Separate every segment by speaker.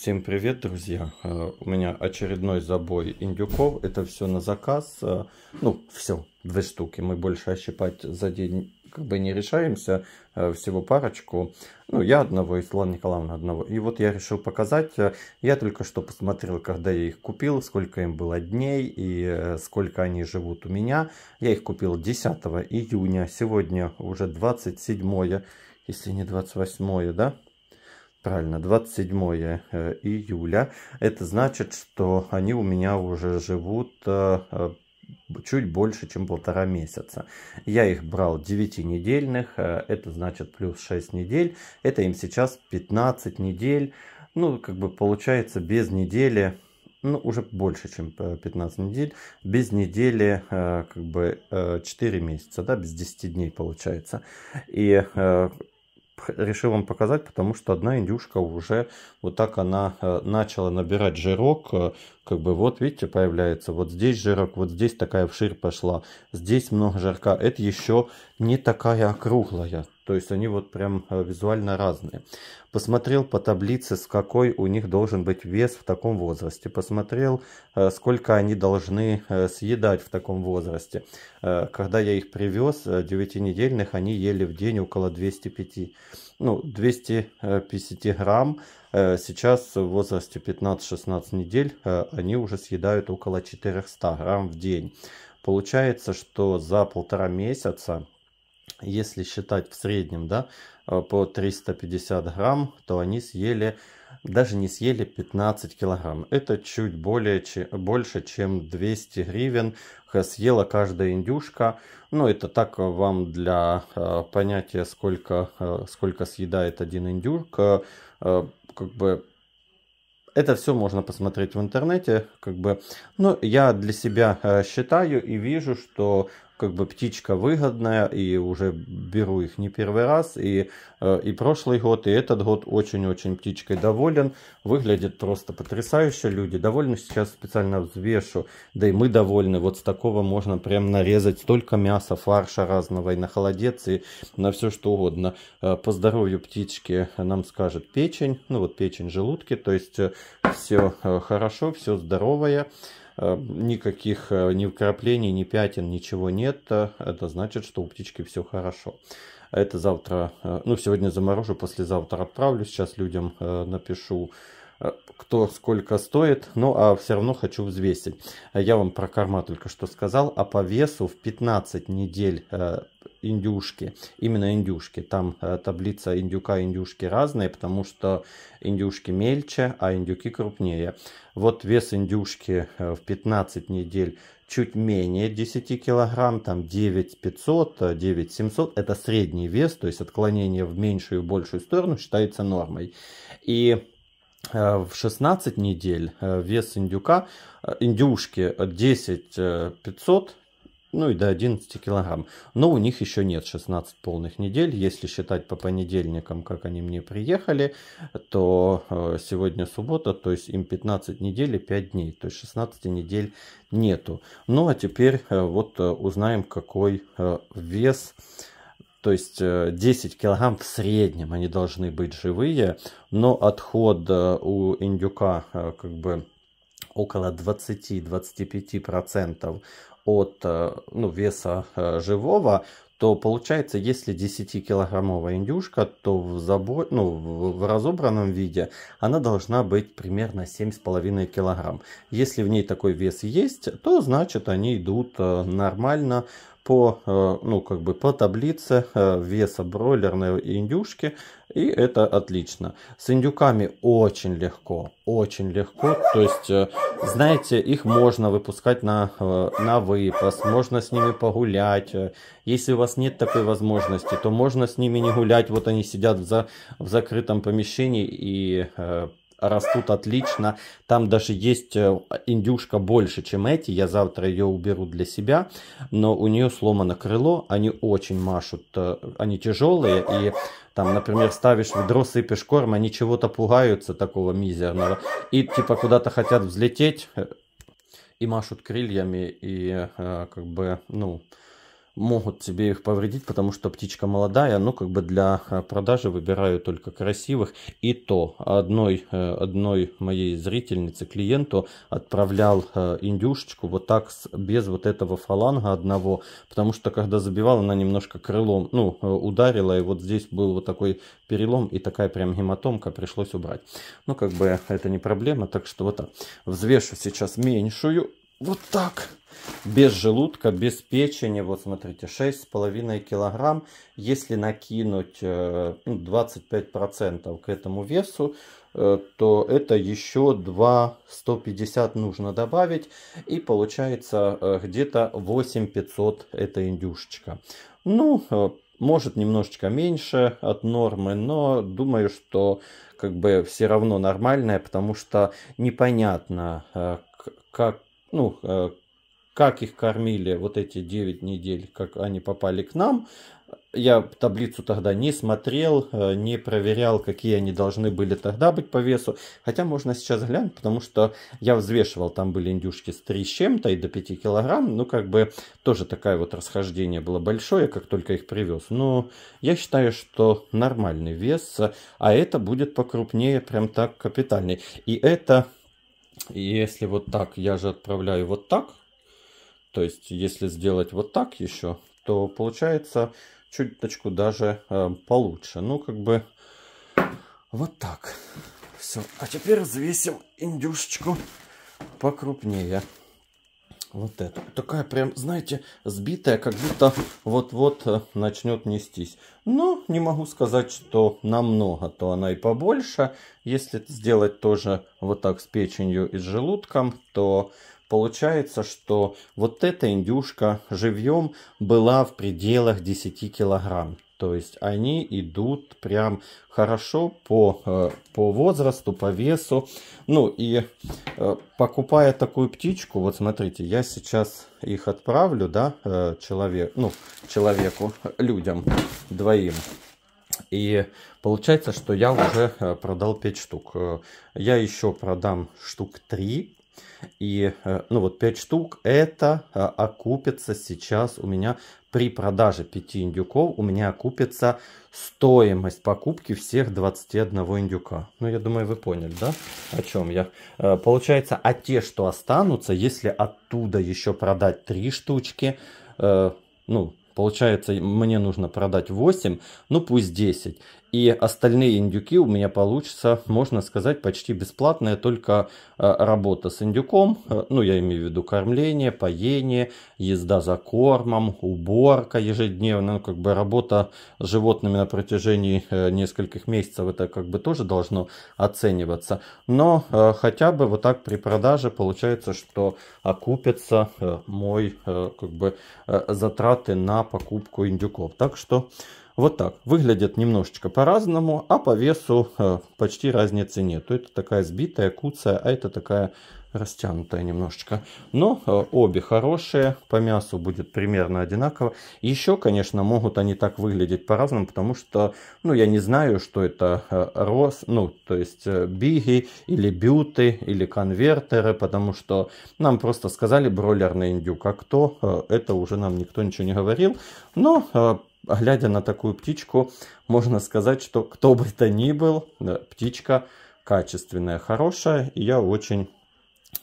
Speaker 1: Всем привет, друзья! Э, у меня очередной забой индюков. Это все на заказ. Э, ну, все, две штуки. Мы больше ощипать за день как бы не решаемся. Э, всего парочку. Ну, я одного и Светлана Николаевна одного. И вот я решил показать. Я только что посмотрел, когда я их купил, сколько им было дней и сколько они живут у меня. Я их купил 10 июня. Сегодня уже 27, если не 28, да? Правильно, 27 э, июля. Это значит, что они у меня уже живут э, э, чуть больше, чем полтора месяца. Я их брал 9-недельных, это значит плюс 6 недель. Это им сейчас 15 недель. Ну, как бы получается без недели, ну, уже больше, чем 15 недель. Без недели, как бы, 4 месяца, да, без 10 дней получается. И решил вам показать, потому что одна индюшка уже вот так она э, начала набирать жирок. Э, как бы вот видите, появляется вот здесь жирок, вот здесь такая вширь пошла, здесь много жирка. Это еще не такая круглая. То есть они вот прям э, визуально разные. Посмотрел по таблице, с какой у них должен быть вес в таком возрасте. Посмотрел, э, сколько они должны э, съедать в таком возрасте. Когда я их привез, 9-недельных, они ели в день около 205, ну, 250 грамм. Сейчас в возрасте 15-16 недель они уже съедают около 400 грамм в день. Получается, что за полтора месяца если считать в среднем, да, э, по 350 грамм, то они съели, даже не съели 15 килограмм. Это чуть более, че, больше, чем 200 гривен съела каждая индюшка. Ну, это так вам для э, понятия, сколько, э, сколько съедает один индюк. Э, как бы это все можно посмотреть в интернете, как бы. Но ну, я для себя э, считаю и вижу, что как бы птичка выгодная, и уже беру их не первый раз, и, э, и прошлый год, и этот год очень-очень птичкой доволен, выглядит просто потрясающе, люди довольны, сейчас специально взвешу, да и мы довольны, вот с такого можно прям нарезать столько мяса, фарша разного, и на холодец, и на все что угодно. Э, по здоровью птички нам скажет печень, ну вот печень желудки, то есть э, все хорошо, все здоровое. Э, никаких э, ни вкраплений, ни пятен, ничего нет, это значит, что у птички все хорошо. Это завтра, э, ну сегодня заморожу, послезавтра отправлю, сейчас людям напишу, кто сколько стоит, ну а все равно хочу взвесить. Я вам про корма только что сказал, а по весу в 15 недель индюшки, именно индюшки. Там э, таблица индюка индюшки разные, потому что индюшки мельче, а индюки крупнее. Вот вес индюшки э, в 15 недель чуть менее 10 килограмм, там 9500, 9700, э, это средний вес, то есть отклонение в меньшую и большую сторону считается нормой. И в 16 недель вес индюка, индюшки 10 500, ну и до 11 килограмм. Но у них еще нет 16 полных недель. Если считать по понедельникам, как они мне приехали, то э, сегодня суббота, то есть им 15 недель и 5 дней. То есть 16 недель нету. Ну а теперь э, вот э, узнаем, какой вес... То есть 10 килограмм в среднем они должны быть живые, но отход у индюка как бы около 20-25% от э, ну, веса э, живого, то получается, если 10-килограммовая индюшка, то в, забор, ну, в разобранном виде она должна быть примерно 7,5 килограмм. Если в ней такой вес есть, то значит они идут э, нормально по, э, ну, как бы по таблице э, веса бройлерной индюшки. И это отлично. С индюками очень легко, очень легко. То есть, э, знаете, их можно выпускать на, на выпас, можно с ними погулять. Если у вас нет такой возможности, то можно с ними не гулять. Вот они сидят в, за, в закрытом помещении и растут отлично. Там даже есть э, индюшка больше, чем эти. Я завтра ее уберу для себя. Но у нее сломано крыло. Они очень машут. Э, они тяжелые. И там, например, ставишь ведро, сыпешь корм. Они чего-то пугаются такого мизерного. И типа куда-то хотят взлететь. Э, и машут крыльями. И как бы, ну могут тебе их повредить, потому что птичка молодая, ну как бы для а, продажи выбираю только красивых. И то одной, э, одной моей зрительнице, клиенту отправлял э, индюшечку вот так без вот этого фаланга одного, потому что когда забивал, она немножко крылом, ну э, ударила, и вот здесь был вот такой перелом и такая прям гематомка, пришлось убрать. Ну как бы это не проблема, так что вот так. Взвешу сейчас меньшую вот так. Без желудка, без печени, вот смотрите, 6,5 килограмм. Если накинуть 25% э, ну, к этому весу, э, то это еще 2 150 нужно добавить. И получается э, где-то 8 500 эта индюшечка. Ну, может немножечко меньше от нормы, но думаю, что как бы все равно нормальная, потому что непонятно, как ну, э, как их кормили вот эти 9 недель, как они попали к нам. Я таблицу тогда не смотрел, э, не проверял, какие они должны были тогда быть по весу. Хотя можно сейчас глянуть, потому что я взвешивал, там были индюшки с 3 с чем-то и до 5 килограмм. Ну, как бы тоже такое вот расхождение было большое, как только их привез. Но я считаю, что нормальный вес, а это будет покрупнее, прям так капитальный. И это и если вот так, я же отправляю вот так, то есть если сделать вот так еще, то получается чуточку даже э, получше. Ну, как бы вот так. Все, а теперь взвесим индюшечку покрупнее. Вот это. Такая прям, знаете, сбитая, как будто вот-вот э, начнет нестись. Но не могу сказать, что намного, то она и побольше. Если сделать тоже вот так с печенью и с желудком, то получается, что вот эта индюшка живьем была в пределах 10 килограмм. То есть они идут прям хорошо по, э, по возрасту, по весу. Ну и э, покупая такую птичку, вот смотрите, я сейчас их отправлю, да, э, человек, ну, человеку, людям, двоим. И получается, что я уже продал 5 штук. Я еще продам штук 3. И э, ну вот 5 штук это э, окупится сейчас у меня при продаже 5 индюков. У меня окупится стоимость покупки всех 21 индюка. Ну я думаю вы поняли, да, о чем я. Э, получается, а те, что останутся, если оттуда еще продать 3 штучки, ну Получается, мне нужно продать 8, ну пусть 10. И остальные индюки у меня получится, можно сказать, почти бесплатная только э, работа с индюком. Э, ну, я имею в виду кормление, поение, езда за кормом, уборка ежедневная. Ну, как бы работа с животными на протяжении э, нескольких месяцев, это как бы тоже должно оцениваться. Но хотя бы вот так при продаже получается, что окупятся мой, как бы, затраты на покупку индюков. Так что вот так. Выглядят немножечко по-разному, а по весу э, почти разницы нет. Это такая сбитая, куция, а это такая растянутая немножечко. Но э, обе хорошие, по мясу будет примерно одинаково. Еще, конечно, могут они так выглядеть по-разному, потому что, ну, я не знаю, что это э, рос, ну, то есть биги или бюты или конвертеры, потому что нам просто сказали бройлерный индюк, а кто, это уже нам никто ничего не говорил. Но глядя на такую птичку, можно сказать, что кто бы это ни был, птичка качественная, хорошая, и я очень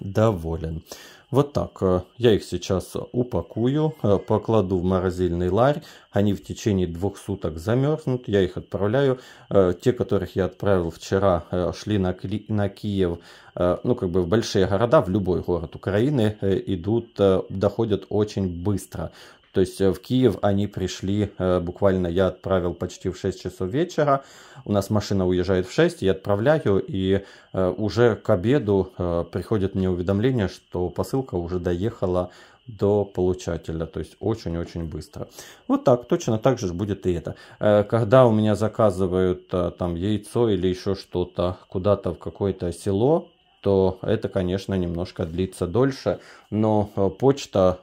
Speaker 1: доволен. Вот так. Э, я их сейчас упакую, э, покладу в морозильный ларь. Они в течение двух суток замерзнут. Я их отправляю. Э, те, которых я отправил вчера, шли на, Кли... на Киев. Ну, как бы в большие города, в любой город Украины идут, доходят очень быстро. То есть э, в Киев они пришли, э, буквально я отправил почти в 6 часов вечера, у нас машина уезжает в 6, я отправляю, и э, уже к обеду приходит мне уведомление, что посылка уже доехала до получателя, то есть очень-очень быстро. Вот так, точно так же будет и это. Когда у меня заказывают там яйцо или еще что-то куда-то в какое-то село, то это, конечно, немножко длится дольше, но почта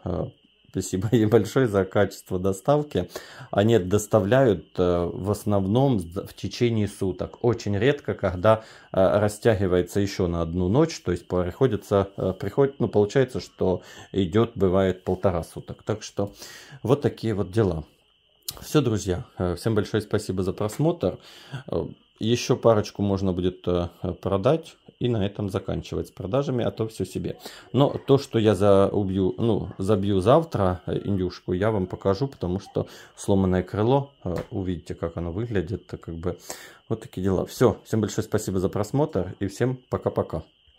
Speaker 1: Спасибо ей большое за качество доставки. Они доставляют э, в основном в течение суток. Очень редко, когда э, растягивается еще на одну ночь, то есть приходится, э, приходит, ну, получается, что идет, бывает, полтора суток. Так что вот такие вот дела. Все, друзья, всем большое спасибо за просмотр. Еще парочку можно будет продать и на этом заканчивать с продажами, а то все себе. Но то, что я заубью, ну, забью завтра э, индюшку, я вам покажу, потому что сломанное крыло, э, увидите, как оно выглядит, как бы вот такие дела. Все, всем большое спасибо за просмотр и всем пока-пока.